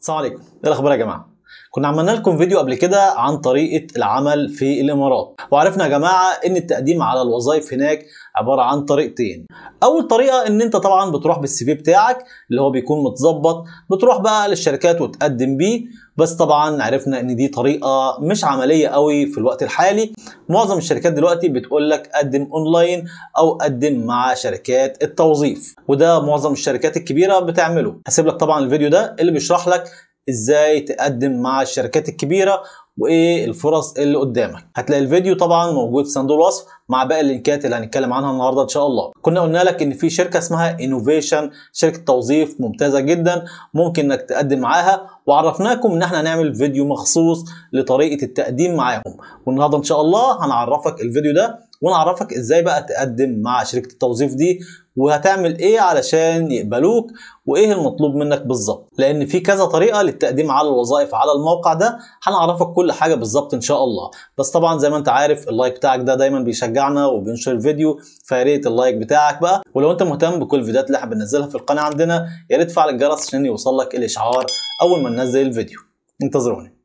السلام عليكم ايه الاخبار يا جماعه كنا عملنا لكم فيديو قبل كده عن طريقة العمل في الإمارات وعرفنا يا جماعة إن التقديم على الوظائف هناك عبارة عن طريقتين أول طريقة إن أنت طبعا بتروح بالسي في بتاعك اللي هو بيكون متظبط بتروح بقى للشركات وتقدم بيه بس طبعا عرفنا ان دي طريقه مش عمليه قوي في الوقت الحالي معظم الشركات دلوقتي بتقول لك قدم اونلاين او قدم مع شركات التوظيف وده معظم الشركات الكبيره بتعمله هسيب لك طبعا الفيديو ده اللي بيشرح لك ازاي تقدم مع الشركات الكبيره وايه الفرص اللي قدامك هتلاقي الفيديو طبعا موجود في صندوق الوصف مع باقي اللينكات اللي هنتكلم عنها النهارده ان شاء الله كنا قلنا لك ان في شركه اسمها انوفيشن شركه توظيف ممتازه جدا ممكن انك تقدم معاها وعرفناكم ان احنا هنعمل فيديو مخصوص لطريقه التقديم معاهم والنهارده ان شاء الله هنعرفك الفيديو ده ونعرفك ازاي بقى تقدم مع شركه التوظيف دي وهتعمل ايه علشان يقبلوك وايه المطلوب منك بالظبط لان في كذا طريقه للتقديم على الوظائف على الموقع ده هنعرفك كل حاجه بالظبط ان شاء الله بس طبعا زي ما انت عارف اللايك بتاعك ده دايما بيشجعنا وبينشر الفيديو فياريت اللايك بتاعك بقى ولو انت مهتم بكل الفيديوهات اللي احنا بننزلها في القناه عندنا يا ريت تفعل الجرس عشان يوصلك الاشعار اول ما ننزل الفيديو انتظروني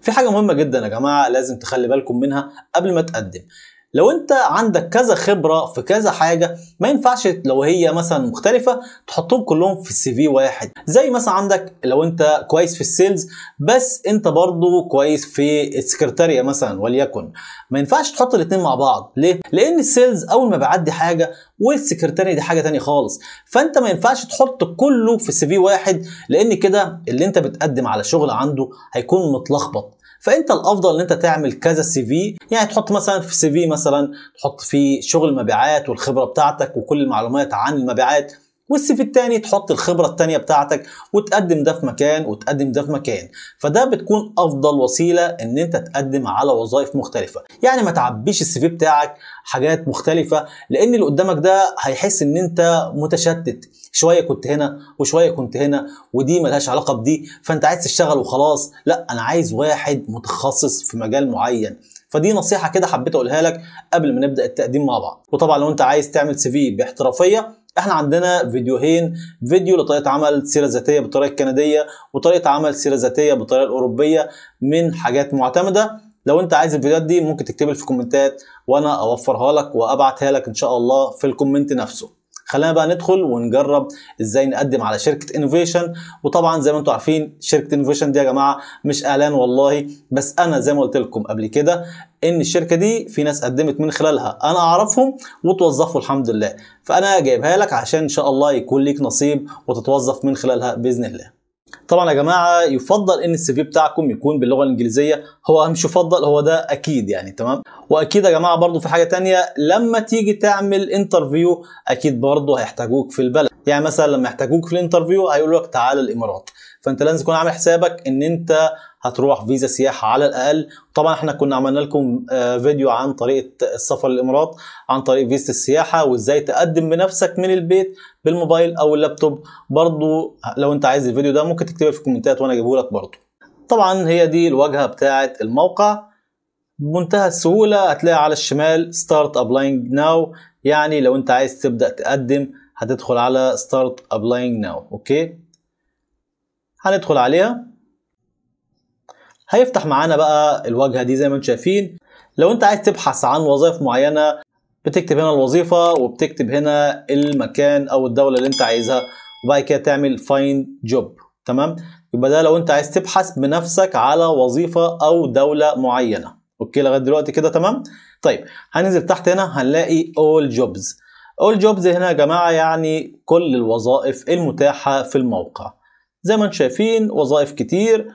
في حاجه مهمه جدا يا جماعه لازم تخلي بالكم منها قبل ما تقدم لو انت عندك كذا خبره في كذا حاجه ما ينفعش لو هي مثلا مختلفه تحطهم كلهم في السي في واحد زي مثلا عندك لو انت كويس في السيلز بس انت برضه كويس في السكرتاريه مثلا وليكن ما ينفعش تحط الاثنين مع بعض ليه لان السيلز اول ما بعدي حاجه والسكرتاريه دي حاجه تانية خالص فانت ما ينفعش تحط كله في السي في واحد لان كده اللي انت بتقدم على شغل عنده هيكون متلخبط فانت الافضل ان انت تعمل كذا سي في يعني تحط مثلا في سي في مثلا تحط فيه شغل مبيعات والخبره بتاعتك وكل المعلومات عن المبيعات والسي في التاني تحط الخبرة التانية بتاعتك وتقدم ده في مكان وتقدم ده في مكان فده بتكون افضل وسيلة ان انت تقدم على وظائف مختلفة يعني ما تعبيش السي في بتاعك حاجات مختلفة لان اللي قدامك ده هيحس ان انت متشتت شويه كنت هنا وشويه كنت هنا ودي ملهاش علاقه بدي فانت عايز تشتغل وخلاص لا انا عايز واحد متخصص في مجال معين فدي نصيحه كده حبيت اقولها لك قبل ما نبدا التقديم مع بعض وطبعا لو انت عايز تعمل سي في باحترافيه احنا عندنا فيديوهين فيديو لطريقه عمل سيره ذاتيه بالطريقه الكنديه وطريقه عمل سيره ذاتيه بالطريقه الاوروبيه من حاجات معتمده لو انت عايز الفيديوهات دي ممكن تكتبها في الكومنتات وانا اوفرها لك وابعتها لك ان شاء الله في الكومنت نفسه خلينا بقى ندخل ونجرب ازاي نقدم على شركه انوفيشن وطبعا زي ما انتم عارفين شركه انوفيشن دي يا جماعه مش اعلان والله بس انا زي ما قلت لكم قبل كده ان الشركه دي في ناس قدمت من خلالها انا اعرفهم وتوظفوا الحمد لله فانا جايبها لك عشان ان شاء الله يكون ليك نصيب وتتوظف من خلالها باذن الله طبعا يا جماعه يفضل ان السي في بتاعكم يكون باللغه الانجليزيه هو مش يفضل هو ده اكيد يعني تمام واكيد يا جماعه برضو في حاجه تانية لما تيجي تعمل انترفيو اكيد برضو هيحتاجوك في البلد يعني مثلا لما يحتاجوك في الانترفيو هيقولوا لك تعال الامارات فانت لازم تكون عامل حسابك ان انت هتروح فيزا سياحه على الاقل طبعا احنا كنا عملنا لكم آه، فيديو عن طريقه السفر للامارات عن طريق فيزا السياحه وازاي تقدم بنفسك من البيت بالموبايل او اللابتوب برضو لو انت عايز الفيديو ده ممكن تكتبه في الكومنتات وانا اجيبه لك برضو طبعا هي دي الواجهه بتاعه الموقع بمنتهى السهوله هتلاقي على الشمال ستارت ابلاينج ناو يعني لو انت عايز تبدا تقدم هتدخل على ستارت ابلاينج ناو اوكي هندخل عليها هيفتح معانا بقى الواجهه دي زي ما انتم شايفين لو انت عايز تبحث عن وظائف معينه بتكتب هنا الوظيفه وبتكتب هنا المكان او الدوله اللي انت عايزها وبعد كده تعمل فايند جوب تمام يبقى ده لو انت عايز تبحث بنفسك على وظيفه او دوله معينه اوكي لغايه دلوقتي كده تمام طيب هننزل تحت هنا هنلاقي اول جوبز اول جوبز هنا يا جماعه يعني كل الوظائف المتاحه في الموقع زي ما انتم شايفين وظائف كتير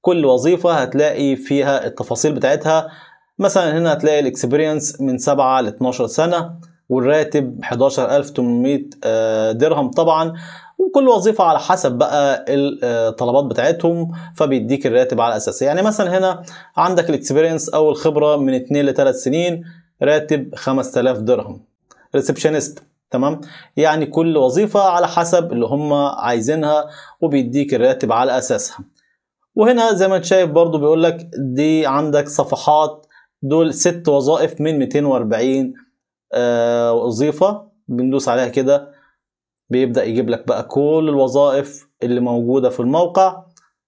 كل وظيفة هتلاقي فيها التفاصيل بتاعتها مثلا هنا هتلاقي الاكسبيرينس من 7 ل 12 سنة والراتب 11800 آه، درهم طبعا وكل وظيفة على حسب بقى الطلبات آه، بتاعتهم فبيديك الراتب على أساسه يعني مثلا هنا عندك الاكسبيرينس أو الخبرة من 2 ل 3 سنين راتب 5000 درهم ريسبشنست تمام يعني كل وظيفة على حسب اللي هم عايزينها وبيديك الراتب على أساسها وهنا زي ما انت شايف برضو بيقول لك دي عندك صفحات دول ست وظائف من 240 آه وظيفة بندوس عليها كده بيبدأ يجيب لك بقى كل الوظائف اللي موجودة في الموقع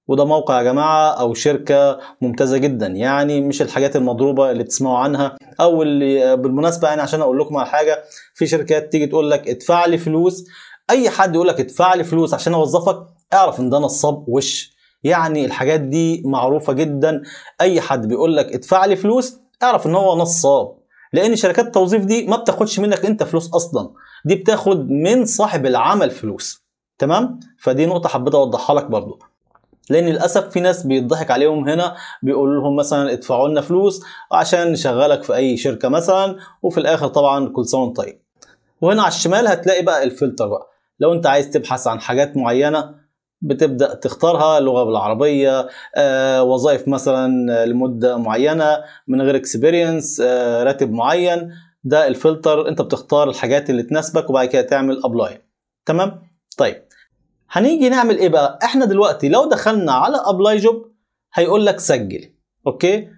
وده موقع يا جماعة أو شركة ممتازة جدا يعني مش الحاجات المضروبة اللي تسمعوا عنها أو اللي آه، بالمناسبة يعني عشان أقول لكم على حاجة في شركات تيجي تقول لك ادفع لي فلوس أي حد يقول لك ادفع لي فلوس عشان أوظفك اعرف إن ده نصاب وش يعني الحاجات دي معروفة جدا اي حد بيقول لك ادفع لي فلوس اعرف ان هو نصاب لان شركات التوظيف دي ما بتاخدش منك انت فلوس اصلا دي بتاخد من صاحب العمل فلوس تمام فدي نقطة حبيت اوضحها لك برضو لان للاسف في ناس بيضحك عليهم هنا بيقول لهم مثلا ادفعوا لنا فلوس عشان نشغلك في اي شركه مثلا وفي الاخر طبعا كل سنه وانت طيب وهنا على الشمال هتلاقي بقى الفلتر بقى لو انت عايز تبحث عن حاجات معينه بتبدا تختارها لغه بالعربيه آه، وظائف مثلا لمده معينه من غير اكسبيرينس آه، راتب معين ده الفلتر انت بتختار الحاجات اللي تناسبك وبعد كده تعمل ابلاي تمام طيب هنيجي نعمل ايه بقى احنا دلوقتي لو دخلنا على ابلاي جوب هيقول لك سجل اوكي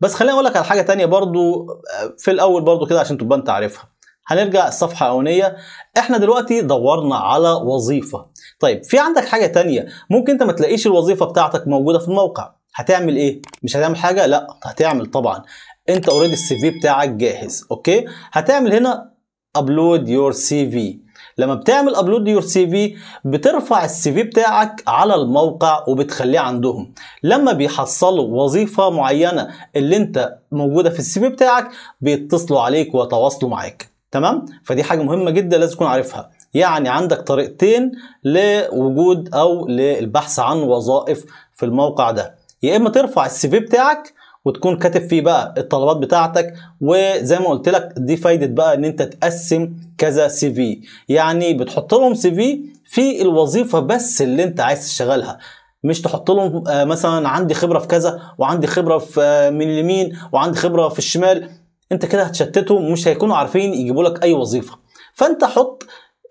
بس خليني اقول لك على حاجه تانية برضو آه، في الاول برضو كده عشان تبقى انت عارفها هنرجع الصفحه الاولانيه احنا دلوقتي دورنا على وظيفه طيب في عندك حاجه تانية ممكن انت ما تلاقيش الوظيفه بتاعتك موجوده في الموقع هتعمل ايه مش هتعمل حاجه لا هتعمل طبعا انت اوريدي السي في بتاعك جاهز اوكي هتعمل هنا ابلود يور سي في لما بتعمل ابلود يور سي في بترفع السي في بتاعك على الموقع وبتخليه عندهم لما بيحصلوا وظيفه معينه اللي انت موجوده في السي في بتاعك بيتصلوا عليك ويتواصلوا معاك تمام فدي حاجه مهمه جدا لازم تكون عارفها يعني عندك طريقتين لوجود او للبحث عن وظائف في الموقع ده يا اما ترفع السي في بتاعك وتكون كاتب فيه بقى الطلبات بتاعتك وزي ما قلت لك دي فايده بقى ان انت تقسم كذا سي في يعني بتحط لهم سي في في الوظيفه بس اللي انت عايز تشتغلها مش تحط لهم آه، مثلا عندي خبره في كذا وعندي خبره في آه، من اليمين وعندي خبره في الشمال انت كده هتشتتهم مش هيكونوا عارفين يجيبوا لك اي وظيفه فانت حط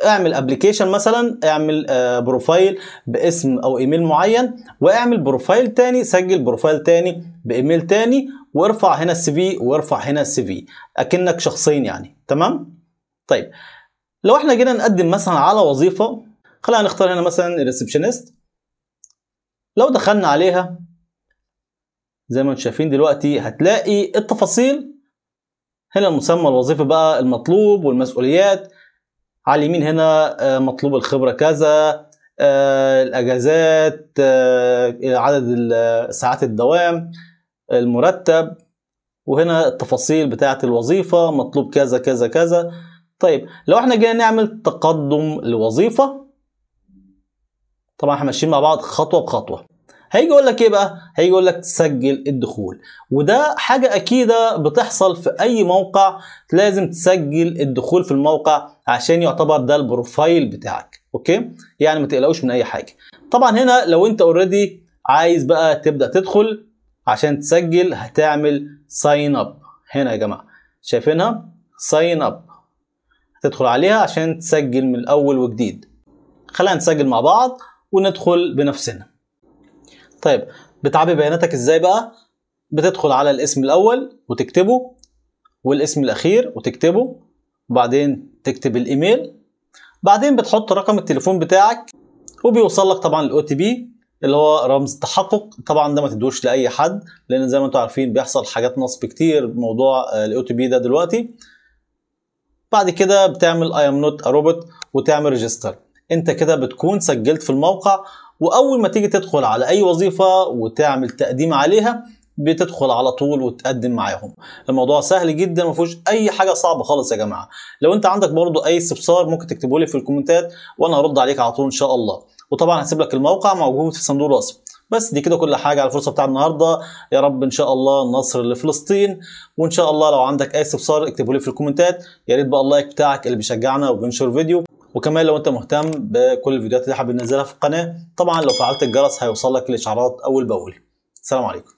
اعمل ابلكيشن مثلا اعمل بروفايل آه، باسم او ايميل معين واعمل بروفايل تاني سجل بروفايل تاني بايميل تاني وارفع هنا السي في وارفع هنا السي في اكنك شخصين يعني تمام طيب لو احنا جينا نقدم مثلا على وظيفه خلينا نختار هنا مثلا ريسبشنست لو دخلنا عليها زي ما انتم شايفين دلوقتي هتلاقي التفاصيل هنا المسمى الوظيفه بقى المطلوب والمسؤوليات على اليمين هنا آه، مطلوب الخبره كذا آه، الاجازات آه، عدد ساعات الدوام المرتب وهنا التفاصيل بتاعه الوظيفه مطلوب كذا كذا كذا طيب لو احنا جينا نعمل تقدم لوظيفه طبعا احنا ماشيين مع بعض خطوه بخطوه هيجي يقول لك ايه بقى هيجي يقول لك سجل الدخول وده حاجه اكيده بتحصل في اي موقع لازم تسجل الدخول في الموقع عشان يعتبر ده البروفايل بتاعك اوكي يعني ما تقلقوش من اي حاجه طبعا هنا لو انت اوريدي عايز بقى تبدا تدخل عشان تسجل هتعمل ساين اب هنا يا جماعه شايفينها ساين اب هتدخل عليها عشان تسجل من الاول وجديد خلينا نسجل مع بعض وندخل بنفسنا طيب بتعبي بياناتك ازاي بقى بتدخل على الاسم الاول وتكتبه والاسم الاخير وتكتبه وبعدين تكتب الايميل بعدين بتحط رقم التليفون بتاعك وبيوصل لك طبعا الاو تي بي اللي هو رمز التحقق طبعا ده ما تدوش لاي حد لان زي ما انتم عارفين بيحصل حاجات نصب كتير بموضوع الاو تي بي ده دلوقتي بعد كده بتعمل اي ام نوت روبوت وتعمل ريجستر انت كده بتكون سجلت في الموقع واول ما تيجي تدخل على اي وظيفه وتعمل تقديم عليها بتدخل على طول وتقدم معاهم الموضوع سهل جدا ما فيهوش اي حاجه صعبه خالص يا جماعه لو انت عندك برضو اي استفسار ممكن تكتبه لي في الكومنتات وانا هرد عليك على طول ان شاء الله وطبعا هسيب لك الموقع موجود في صندوق الوصف بس دي كده كل حاجه على الفرصه بتاع النهارده يا رب ان شاء الله نصر لفلسطين وان شاء الله لو عندك اي استفسار اكتبه لي في الكومنتات يا ريت بقى اللايك بتاعك اللي بيشجعنا وبينشر فيديو وكمان لو انت مهتم بكل الفيديوهات اللي حابب ننزلها في القناه طبعا لو فعلت الجرس هيوصلك الاشعارات اول باول سلام عليكم